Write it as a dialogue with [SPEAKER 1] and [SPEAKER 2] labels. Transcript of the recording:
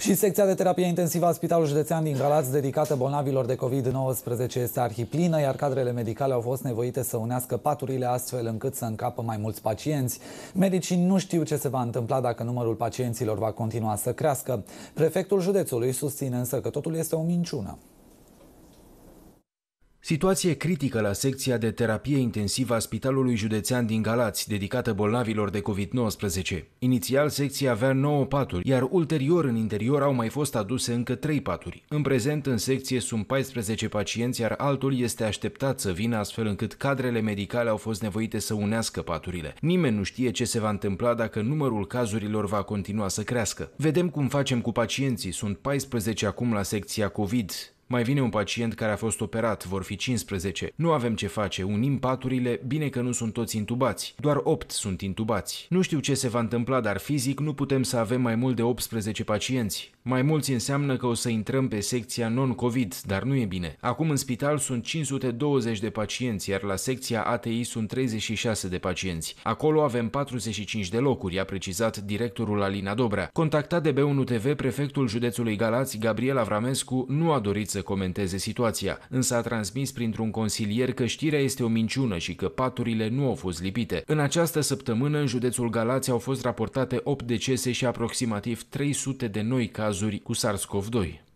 [SPEAKER 1] Și secția de terapie intensivă a Spitalului Județean din Galați, dedicată bolnavilor de COVID-19, este arhiplină, iar cadrele medicale au fost nevoite să unească paturile astfel încât să încapă mai mulți pacienți. Medicii nu știu ce se va întâmpla dacă numărul pacienților va continua să crească. Prefectul județului susține însă că totul este o minciună.
[SPEAKER 2] Situație critică la secția de terapie intensivă a Spitalului Județean din Galați, dedicată bolnavilor de COVID-19. Inițial, secția avea 9 paturi, iar ulterior în interior au mai fost aduse încă 3 paturi. În prezent, în secție sunt 14 pacienți, iar altul este așteptat să vină astfel încât cadrele medicale au fost nevoite să unească paturile. Nimeni nu știe ce se va întâmpla dacă numărul cazurilor va continua să crească. Vedem cum facem cu pacienții, sunt 14 acum la secția COVID. Mai vine un pacient care a fost operat, vor fi 15. Nu avem ce face, unim paturile, bine că nu sunt toți intubați. Doar 8 sunt intubați. Nu știu ce se va întâmpla, dar fizic nu putem să avem mai mult de 18 pacienți. Mai mulți înseamnă că o să intrăm pe secția non-COVID, dar nu e bine. Acum în spital sunt 520 de pacienți, iar la secția ATI sunt 36 de pacienți. Acolo avem 45 de locuri, a precizat directorul Alina Dobra. Contactat de B1 TV, prefectul județului Galați, Gabriel Avramescu, nu a dorit să să comenteze situația, însă a transmis printr-un consilier că știrea este o minciună și că paturile nu au fost lipite. În această săptămână, în județul Galați au fost raportate 8 decese și aproximativ 300 de noi cazuri cu SARS-CoV-2.